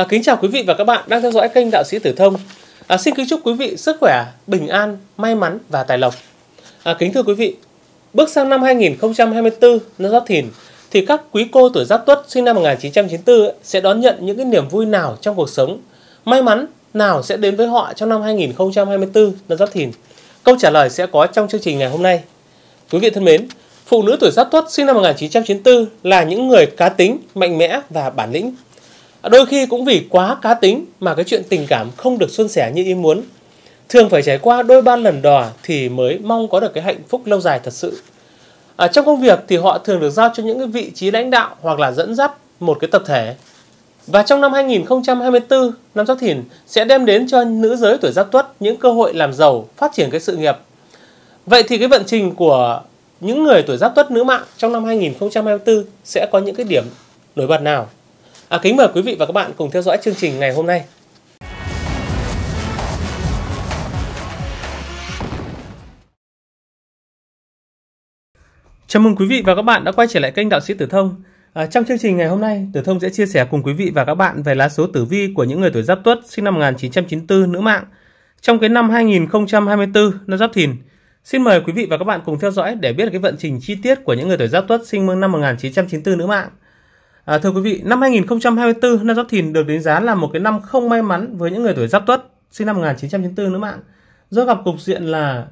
À, kính chào quý vị và các bạn đang theo dõi kênh Đạo sĩ Tử Thông. À, xin kính chúc quý vị sức khỏe, bình an, may mắn và tài lộc. À, kính thưa quý vị, bước sang năm 2024 năm Giáp Thìn thì các quý cô tuổi Giáp Tuất sinh năm 1994 sẽ đón nhận những cái niềm vui nào trong cuộc sống, may mắn nào sẽ đến với họ trong năm 2024 năm Giáp Thìn. Câu trả lời sẽ có trong chương trình ngày hôm nay. Quý vị thân mến, phụ nữ tuổi Giáp Tuất sinh năm 1994 là những người cá tính, mạnh mẽ và bản lĩnh Đôi khi cũng vì quá cá tính mà cái chuyện tình cảm không được suôn sẻ như ý muốn. Thường phải trải qua đôi ba lần đò thì mới mong có được cái hạnh phúc lâu dài thật sự. À, trong công việc thì họ thường được giao cho những cái vị trí lãnh đạo hoặc là dẫn dắt một cái tập thể. Và trong năm 2024, năm Giáp Thìn sẽ đem đến cho nữ giới tuổi Giáp Tuất những cơ hội làm giàu, phát triển cái sự nghiệp. Vậy thì cái vận trình của những người tuổi Giáp Tuất nữ mạng trong năm 2024 sẽ có những cái điểm nổi bật nào? À, kính mời quý vị và các bạn cùng theo dõi chương trình ngày hôm nay. Chào mừng quý vị và các bạn đã quay trở lại kênh Đạo sĩ Tử Thông. À, trong chương trình ngày hôm nay, Tử Thông sẽ chia sẻ cùng quý vị và các bạn về lá số tử vi của những người tuổi Giáp Tuất sinh năm 1994 nữ mạng trong cái năm 2024 năm Giáp Thìn. Xin mời quý vị và các bạn cùng theo dõi để biết cái vận trình chi tiết của những người tuổi Giáp Tuất sinh năm 1994 nữ mạng. À, thưa quý vị, năm 2024, năm Giáp Thìn được đánh giá là một cái năm không may mắn với những người tuổi Giáp Tuất, sinh năm 1994 nữa bạn, do gặp cục diện là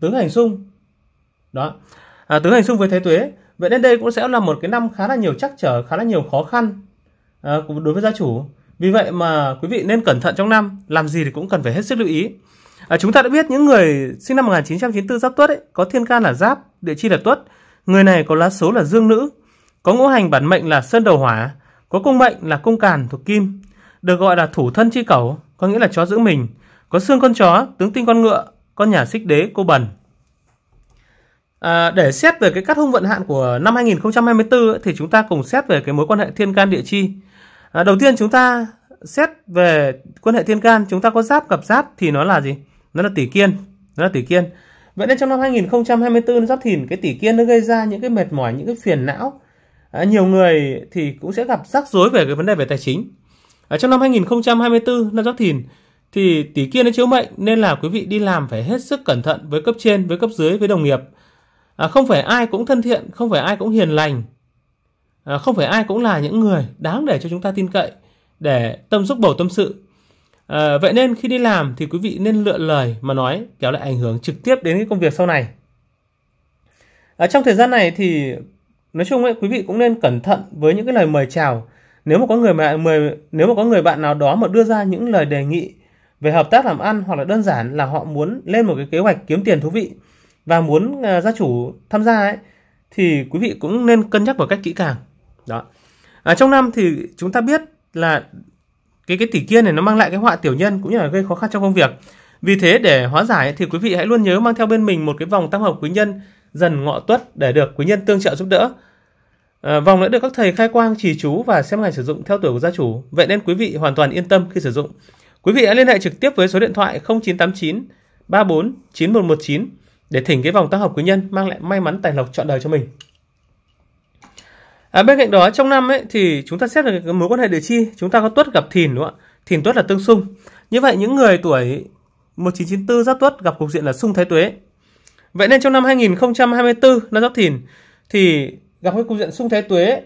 tứ hành xung. Đó, à, tứ hành xung với Thái Tuế. Vậy nên đây cũng sẽ là một cái năm khá là nhiều trắc trở, khá là nhiều khó khăn à, đối với gia chủ. Vì vậy mà quý vị nên cẩn thận trong năm, làm gì thì cũng cần phải hết sức lưu ý. À, chúng ta đã biết những người sinh năm 1994 Giáp Tuất ấy, có thiên can là Giáp, địa chi là Tuất, người này có lá số là Dương Nữ có ngũ hành bản mệnh là sơn đầu hỏa, có cung mệnh là cung càn thuộc kim, được gọi là thủ thân chi cẩu, có nghĩa là chó giữ mình, có xương con chó, tướng tinh con ngựa, con nhà xích đế, cô bần. À, để xét về cái cát hung vận hạn của năm 2024 thì chúng ta cùng xét về cái mối quan hệ thiên can địa chi. À, đầu tiên chúng ta xét về quan hệ thiên can, chúng ta có giáp gặp giáp thì nó là gì? Nó là tỷ kiên, nó là tỷ kiên. Vậy nên trong năm 2024 giáp thìn cái tỷ kiên nó gây ra những cái mệt mỏi, những cái phiền não, à, nhiều người thì cũng sẽ gặp rắc rối về cái vấn đề về tài chính à, trong năm 2024 năm giáp thìn thì tỷ kia nó chiếu mệnh nên là quý vị đi làm phải hết sức cẩn thận với cấp trên với cấp dưới với đồng nghiệp à, không phải ai cũng thân thiện không phải ai cũng hiền lành à, không phải ai cũng là những người đáng để cho chúng ta tin cậy để tâm giúp bầu tâm sự à, vậy nên khi đi làm thì quý vị nên lựa lời mà nói kéo lại ảnh hưởng trực tiếp đến cái công việc sau này à, trong thời gian này thì nói chung ấy quý vị cũng nên cẩn thận với những cái lời mời chào nếu mà có người mà mời nếu mà có người bạn nào đó mà đưa ra những lời đề nghị về hợp tác làm ăn hoặc là đơn giản là họ muốn lên một cái kế hoạch kiếm tiền thú vị và muốn à, gia chủ tham gia ấy thì quý vị cũng nên cân nhắc một cách kỹ càng đó à, trong năm thì chúng ta biết là cái cái tỷ kia này nó mang lại cái họa tiểu nhân cũng như là gây khó khăn trong công việc vì thế để hóa giải thì quý vị hãy luôn nhớ mang theo bên mình một cái vòng tam hợp quý nhân dần ngọ tuất để được quý nhân tương trợ giúp đỡ Ờ, vòng đã được các thầy khai quang trì chú và xem ngày sử dụng theo tuổi của gia chủ, vậy nên quý vị hoàn toàn yên tâm khi sử dụng. Quý vị hãy liên hệ trực tiếp với số điện thoại 0989 34 9119 để thỉnh cái vòng tăng học quý nhân mang lại may mắn tài lộc trọn đời cho mình. À, bên cạnh đó trong năm ấy thì chúng ta xét về cái mối quan hệ địa chi, chúng ta có tuất gặp thìn đúng không ạ? Thìn tuất là tương xung. Như vậy những người tuổi 1994 giáp tuất gặp cục diện là xung thái tuế. Vậy nên trong năm 2024 năm giáp thìn thì gặp cái cục diện xung thái tuế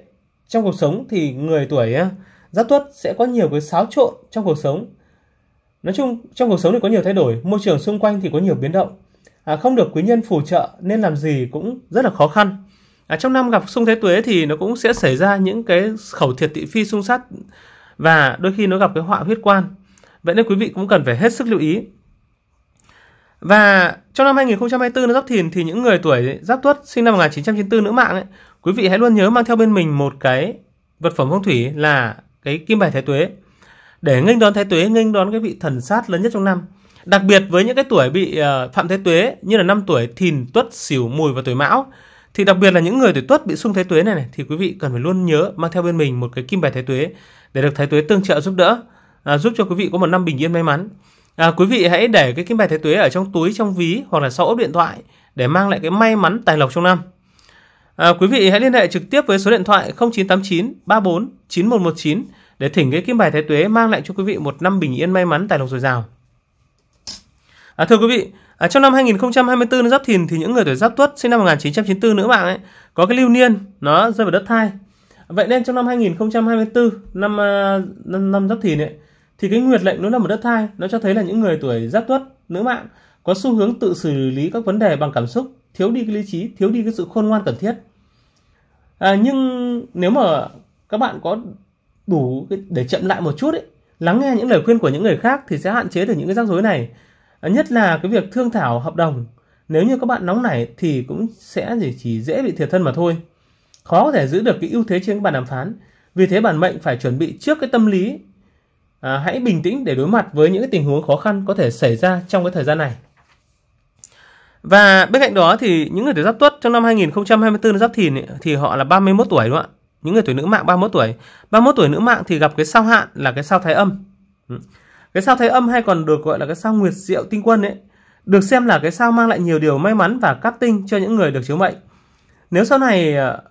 trong cuộc sống thì người tuổi à, giáp tuất sẽ có nhiều cái xáo trộn trong cuộc sống nói chung trong cuộc sống thì có nhiều thay đổi môi trường xung quanh thì có nhiều biến động à, không được quý nhân phù trợ nên làm gì cũng rất là khó khăn à, trong năm gặp xung thái tuế thì nó cũng sẽ xảy ra những cái khẩu thiệt tị phi xung sát và đôi khi nó gặp cái họa huyết quan vậy nên quý vị cũng cần phải hết sức lưu ý và trong năm 2024 nó Giáp Thìn thì những người tuổi Giáp Tuất sinh năm 1994 nữ mạng ấy, Quý vị hãy luôn nhớ mang theo bên mình một cái vật phẩm phong thủy là cái kim bài thái tuế để nghênh đón thái tuế, nghênh đón cái vị thần sát lớn nhất trong năm. Đặc biệt với những cái tuổi bị uh, phạm thái tuế như là năm tuổi Thìn, Tuất, Sửu, Mùi và tuổi Mão thì đặc biệt là những người tuổi Tuất bị xung thái tuế này, này thì quý vị cần phải luôn nhớ mang theo bên mình một cái kim bài thái tuế để được thái tuế tương trợ giúp đỡ, à, giúp cho quý vị có một năm bình yên may mắn. À, quý vị hãy để cái kim bài thái tuế ở trong túi, trong ví hoặc là sau ốp điện thoại để mang lại cái may mắn tài lộc trong năm. À, quý vị hãy liên hệ trực tiếp với số điện thoại 0989 34 9119 để thỉnh cái kim bài thái tuế mang lại cho quý vị một năm bình yên may mắn tài lộc dồi dào. À, thưa quý vị, à, trong năm 2024 giáp thìn thì những người tuổi giáp tuất sinh năm 1994 nữa bạn ấy có cái lưu niên nó rơi vào đất thai. Vậy nên trong năm 2024 năm à, năm, năm giáp thìn ấy thì cái nguyệt lệnh nó là một đất thai, nó cho thấy là những người tuổi giáp tuất nữ mạng có xu hướng tự xử lý các vấn đề bằng cảm xúc, thiếu đi cái lý trí, thiếu đi cái sự khôn ngoan cần thiết à, nhưng nếu mà các bạn có đủ để chậm lại một chút ấy lắng nghe những lời khuyên của những người khác thì sẽ hạn chế được những cái rắc rối này à, nhất là cái việc thương thảo hợp đồng nếu như các bạn nóng nảy thì cũng sẽ chỉ, chỉ dễ bị thiệt thân mà thôi khó có thể giữ được cái ưu thế trên các bàn đàm phán vì thế bản mệnh phải chuẩn bị trước cái tâm lý à, hãy bình tĩnh để đối mặt với những cái tình huống khó khăn có thể xảy ra trong cái thời gian này và bên cạnh đó thì những người tuổi giáp tuất trong năm 2024 giáp thìn ấy, thì họ là 31 tuổi đúng không ạ? Những người tuổi nữ mạng 31 tuổi. 31 tuổi nữ mạng thì gặp cái sao hạn là cái sao thái âm. Ừ. Cái sao thái âm hay còn được gọi là cái sao nguyệt diệu tinh quân ấy, được xem là cái sao mang lại nhiều điều may mắn và cát tinh cho những người được chiếu mệnh. Nếu sau này ờ,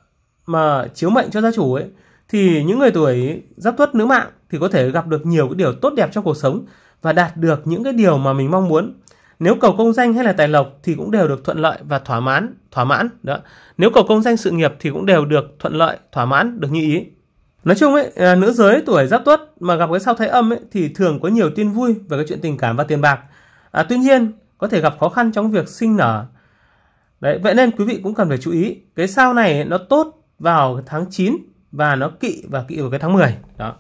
mà chiếu mệnh cho gia chủ ấy thì những người tuổi giáp tuất nữ mạng thì có thể gặp được nhiều cái điều tốt đẹp trong cuộc sống và đạt được những cái điều mà mình mong muốn nếu cầu công danh hay là tài lộc thì cũng đều được thuận lợi và thỏa mãn thỏa mãn đó nếu cầu công danh sự nghiệp thì cũng đều được thuận lợi thỏa mãn được như ý nói chung ấy à, nữ giới tuổi giáp tuất mà gặp cái sao thái âm ấy thì thường có nhiều tin vui về cái chuyện tình cảm và tiền bạc à, tuy nhiên có thể gặp khó khăn trong việc sinh nở đấy vậy nên quý vị cũng cần phải chú ý cái sao này nó tốt vào tháng 9 và nó kỵ và kỵ vào cái tháng 10 đó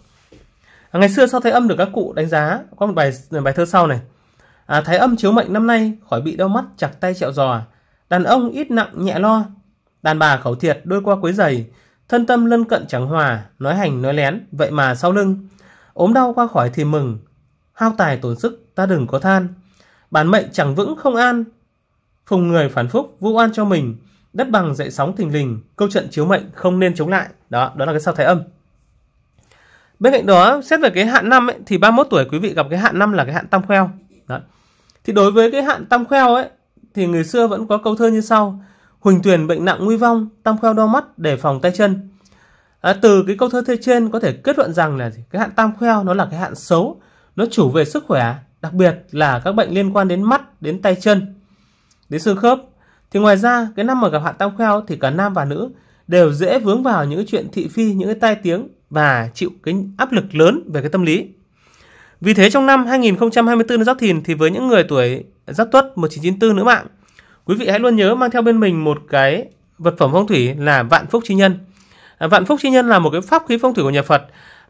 à, ngày xưa sao thái âm được các cụ đánh giá có một bài bài thơ sau này à, thái âm chiếu mệnh năm nay khỏi bị đau mắt chặt tay trẹo giò đàn ông ít nặng nhẹ lo đàn bà khẩu thiệt đôi qua quấy giày thân tâm lân cận chẳng hòa nói hành nói lén vậy mà sau lưng ốm đau qua khỏi thì mừng hao tài tổn sức ta đừng có than bản mệnh chẳng vững không an phùng người phản phúc vu an cho mình đất bằng dậy sóng thình lình câu trận chiếu mệnh không nên chống lại đó đó là cái sao thái âm bên cạnh đó xét về cái hạn năm ấy, thì 31 tuổi quý vị gặp cái hạn năm là cái hạn tam khoeo đó thì đối với cái hạn tam kheo ấy, thì người xưa vẫn có câu thơ như sau. Huỳnh tuyển bệnh nặng nguy vong, tam kheo đo mắt để phòng tay chân. À, từ cái câu thơ thế trên có thể kết luận rằng là cái hạn tam kheo nó là cái hạn xấu, nó chủ về sức khỏe, đặc biệt là các bệnh liên quan đến mắt, đến tay chân, đến xương khớp. Thì ngoài ra, cái năm mà gặp hạn tam kheo thì cả nam và nữ đều dễ vướng vào những chuyện thị phi, những cái tai tiếng và chịu cái áp lực lớn về cái tâm lý. Vì thế trong năm 2024 Giáp Thìn thì với những người tuổi Giáp Tuất 1994 nữa bạn, quý vị hãy luôn nhớ mang theo bên mình một cái vật phẩm phong thủy là Vạn Phúc Chi Nhân. À, vạn Phúc Chi Nhân là một cái pháp khí phong thủy của nhà Phật,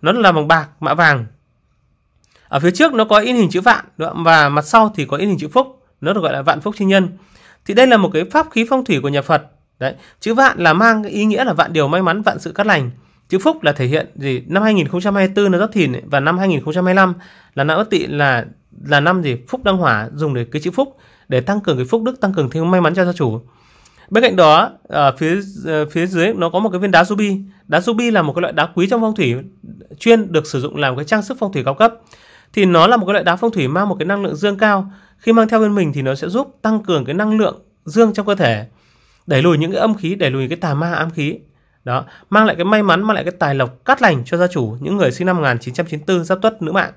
nó là bằng bạc, mạ vàng. Ở phía trước nó có in hình chữ vạn và mặt sau thì có in hình chữ phúc, nó được gọi là Vạn Phúc Chi Nhân. Thì đây là một cái pháp khí phong thủy của nhà Phật. Đấy, chữ vạn là mang ý nghĩa là vạn điều may mắn, vạn sự cát lành. Chữ phúc là thể hiện gì? Năm 2024 là giáp thìn và năm 2025 là năm ất tỵ là là năm gì? Phúc đăng hỏa dùng để cái chữ phúc để tăng cường cái phúc đức, tăng cường thêm may mắn cho gia chủ. Bên cạnh đó, ở ờ, phía ờ, phía dưới nó có một cái viên đá ruby. Đá ruby là một cái loại đá quý trong phong thủy chuyên được sử dụng làm cái trang sức phong thủy cao cấp. Thì nó là một cái loại đá phong thủy mang một cái năng lượng dương cao. Khi mang theo bên mình thì nó sẽ giúp tăng cường cái năng lượng dương trong cơ thể, đẩy lùi những cái âm khí, đẩy lùi cái tà ma ám khí đó mang lại cái may mắn mang lại cái tài lộc cát lành cho gia chủ những người sinh năm 1994 giáp tuất nữ mạng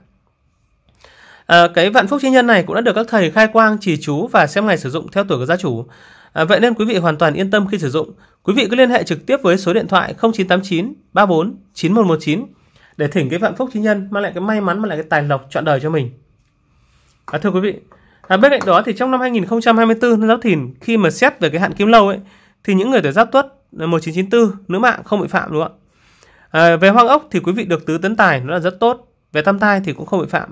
à, cái vạn phúc chi nhân này cũng đã được các thầy khai quang trì chú và xem ngày sử dụng theo tuổi của gia chủ à, vậy nên quý vị hoàn toàn yên tâm khi sử dụng quý vị cứ liên hệ trực tiếp với số điện thoại 0989 34 9119 để thỉnh cái vạn phúc chi nhân mang lại cái may mắn mang lại cái tài lộc chọn đời cho mình à, thưa quý vị à, bên cạnh đó thì trong năm 2024 năm giáp thìn khi mà xét về cái hạn kim lâu ấy thì những người tuổi giáp tuất 1994 nữ mạng không bị phạm đúng không ạ à, về hoang ốc thì quý vị được tứ tấn tài nó là rất tốt về tam thai thì cũng không bị phạm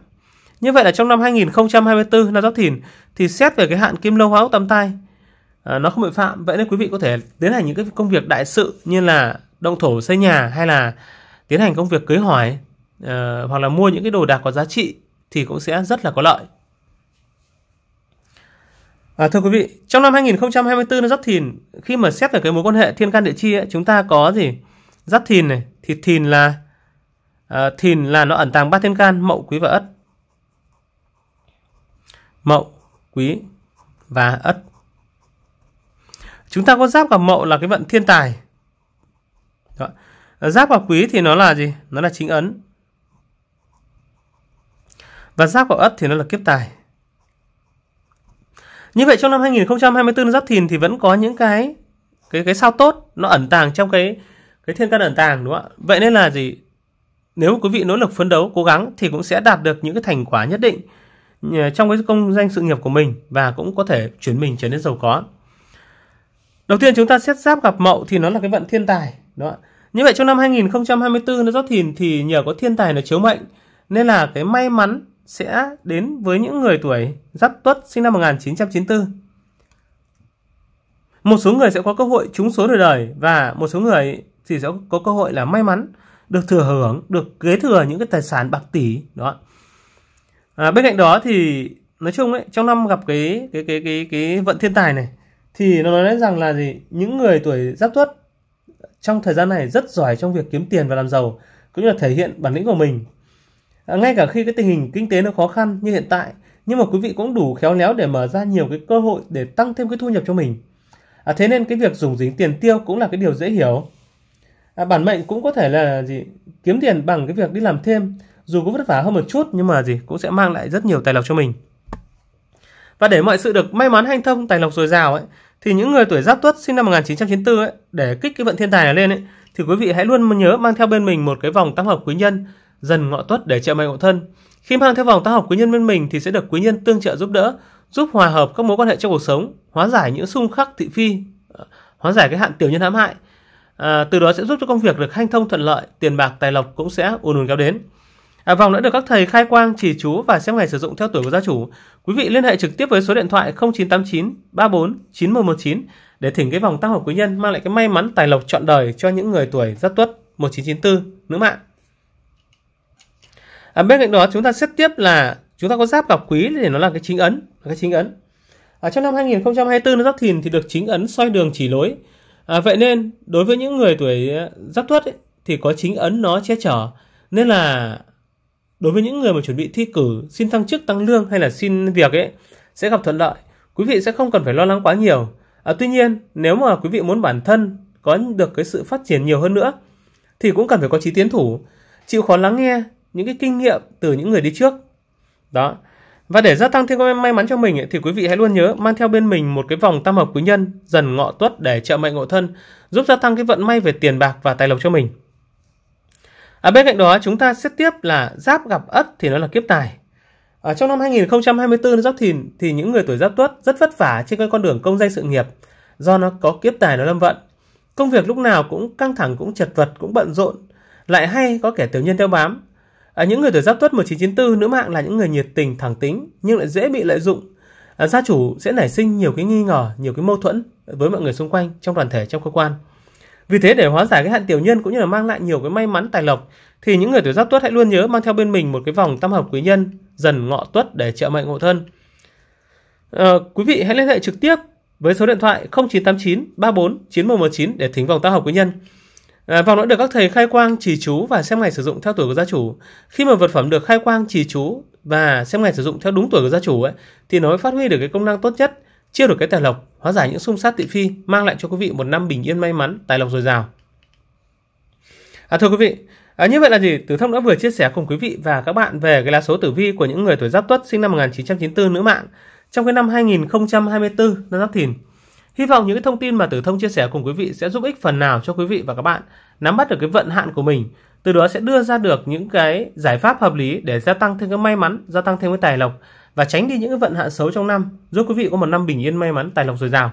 như vậy là trong năm 2024 năm giáp thìn thì xét về cái hạn kim lâu hoang ốc tam thai à, nó không bị phạm vậy nên quý vị có thể tiến hành những cái công việc đại sự như là động thổ xây nhà hay là tiến hành công việc cưới hỏi uh, hoặc là mua những cái đồ đạc có giá trị thì cũng sẽ rất là có lợi À, thưa quý vị, trong năm 2024 nó giáp thìn khi mà xét về cái mối quan hệ thiên can địa chi ấy, chúng ta có gì? Giáp thìn này thì thìn là à, thìn là nó ẩn tàng ba thiên can mậu quý và ất. Mậu, quý và ất. Chúng ta có giáp vào mậu là cái vận thiên tài. Đó. Giáp vào quý thì nó là gì? Nó là chính ấn. Và giáp vào ất thì nó là kiếp tài. Như vậy trong năm 2024 Giáp Thìn thì vẫn có những cái cái cái sao tốt nó ẩn tàng trong cái cái thiên can ẩn tàng đúng không ạ? Vậy nên là gì? Nếu quý vị nỗ lực phấn đấu, cố gắng thì cũng sẽ đạt được những cái thành quả nhất định ờ, trong cái công danh sự nghiệp của mình và cũng có thể chuyển mình trở nên giàu có. Đầu tiên chúng ta xét giáp gặp mậu thì nó là cái vận thiên tài. đúng không ạ Như vậy trong năm 2024 nó giáp thìn thì nhờ có thiên tài nó chiếu mệnh nên là cái may mắn sẽ đến với những người tuổi Giáp Tuất sinh năm 1994. Một số người sẽ có cơ hội trúng số đời đời và một số người thì sẽ có cơ hội là may mắn được thừa hưởng, được kế thừa những cái tài sản bạc tỷ đó. À, bên cạnh đó thì nói chung ấy, trong năm gặp cái cái cái cái cái vận thiên tài này thì nó nói rằng là gì? Những người tuổi Giáp Tuất trong thời gian này rất giỏi trong việc kiếm tiền và làm giàu cũng như là thể hiện bản lĩnh của mình À, ngay cả khi cái tình hình kinh tế nó khó khăn như hiện tại nhưng mà quý vị cũng đủ khéo léo để mở ra nhiều cái cơ hội để tăng thêm cái thu nhập cho mình à, thế nên cái việc dùng dính tiền tiêu cũng là cái điều dễ hiểu à, bản mệnh cũng có thể là gì kiếm tiền bằng cái việc đi làm thêm dù có vất vả hơn một chút nhưng mà gì cũng sẽ mang lại rất nhiều tài lộc cho mình và để mọi sự được may mắn hanh thông tài lộc dồi dào ấy thì những người tuổi giáp tuất sinh năm 1994 ấy, để kích cái vận thiên tài này lên ấy, thì quý vị hãy luôn nhớ mang theo bên mình một cái vòng tăng hợp quý nhân dần ngọ tuất để trợ mệnh ngộ thân. Khi mang theo vòng tá hợp quý nhân bên mình thì sẽ được quý nhân tương trợ giúp đỡ, giúp hòa hợp các mối quan hệ trong cuộc sống, hóa giải những xung khắc thị phi, ờ, hóa giải cái hạn tiểu nhân hãm hại. À, từ đó sẽ giúp cho công việc được hanh thông thuận lợi, tiền bạc tài lộc cũng sẽ ùn ùn kéo đến. À, vòng đã được các thầy khai quang chỉ chú và xem ngày sử dụng theo tuổi của gia chủ. Quý vị liên hệ trực tiếp với số điện thoại 0989 34 9119 để thỉnh cái vòng tăng hợp quý nhân mang lại cái may mắn tài lộc trọn đời cho những người tuổi Giáp Tuất 1994 nữ mạng à, bên cạnh đó chúng ta xét tiếp là chúng ta có giáp gặp quý thì nó là cái chính ấn là cái chính ấn à, trong năm 2024 nó giáp thìn thì được chính ấn soi đường chỉ lối à, vậy nên đối với những người tuổi à, giáp tuất thì có chính ấn nó che chở nên là đối với những người mà chuẩn bị thi cử xin thăng chức tăng lương hay là xin việc ấy sẽ gặp thuận lợi quý vị sẽ không cần phải lo lắng quá nhiều à, tuy nhiên nếu mà quý vị muốn bản thân có được cái sự phát triển nhiều hơn nữa thì cũng cần phải có trí tiến thủ chịu khó lắng nghe những cái kinh nghiệm từ những người đi trước đó và để gia tăng thêm may mắn cho mình ấy, thì quý vị hãy luôn nhớ mang theo bên mình một cái vòng tam hợp quý nhân dần ngọ tuất để trợ mệnh ngộ thân, giúp gia tăng cái vận may về tiền bạc và tài lộc cho mình. À, bên cạnh đó chúng ta xét tiếp là giáp gặp ất thì nó là kiếp tài. Ở trong năm 2024 giáp thìn thì những người tuổi giáp tuất rất vất vả trên cái con đường công danh sự nghiệp do nó có kiếp tài nó lâm vận. Công việc lúc nào cũng căng thẳng cũng chật vật cũng bận rộn lại hay có kẻ tiểu nhân theo bám À, những người tuổi Giáp Tuất 1994 nữ mạng là những người nhiệt tình, thẳng tính nhưng lại dễ bị lợi dụng. À, gia chủ sẽ nảy sinh nhiều cái nghi ngờ, nhiều cái mâu thuẫn với mọi người xung quanh, trong đoàn thể, trong cơ quan. Vì thế để hóa giải cái hạn tiểu nhân cũng như là mang lại nhiều cái may mắn tài lộc thì những người tuổi Giáp Tuất hãy luôn nhớ mang theo bên mình một cái vòng tam hợp quý nhân dần ngọ Tuất để trợ mệnh hộ thân. À, quý vị hãy liên hệ trực tiếp với số điện thoại 0989 34 9119 để thính vòng tam hợp quý nhân. À, Vòng nữa được các thầy khai quang trì chú và xem ngày sử dụng theo tuổi của gia chủ. Khi mà vật phẩm được khai quang trì chú và xem ngày sử dụng theo đúng tuổi của gia chủ ấy, thì nó mới phát huy được cái công năng tốt nhất, chia được cái tài lộc, hóa giải những xung sát tị phi, mang lại cho quý vị một năm bình yên may mắn, tài lộc dồi dào. À, thưa quý vị, à, như vậy là gì? Tử Thông đã vừa chia sẻ cùng quý vị và các bạn về cái lá số tử vi của những người tuổi Giáp Tuất sinh năm 1994 nữ mạng trong cái năm 2024 năm Giáp Thìn. Hy vọng những thông tin mà Tử Thông chia sẻ cùng quý vị sẽ giúp ích phần nào cho quý vị và các bạn nắm bắt được cái vận hạn của mình, từ đó sẽ đưa ra được những cái giải pháp hợp lý để gia tăng thêm cái may mắn, gia tăng thêm cái tài lộc và tránh đi những cái vận hạn xấu trong năm, giúp quý vị có một năm bình yên may mắn, tài lộc dồi dào.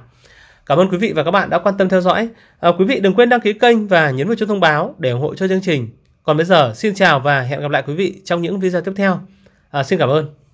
Cảm ơn quý vị và các bạn đã quan tâm theo dõi. À, quý vị đừng quên đăng ký kênh và nhấn vào chuông thông báo để ủng hộ cho chương trình. Còn bây giờ, xin chào và hẹn gặp lại quý vị trong những video tiếp theo. À, xin cảm ơn.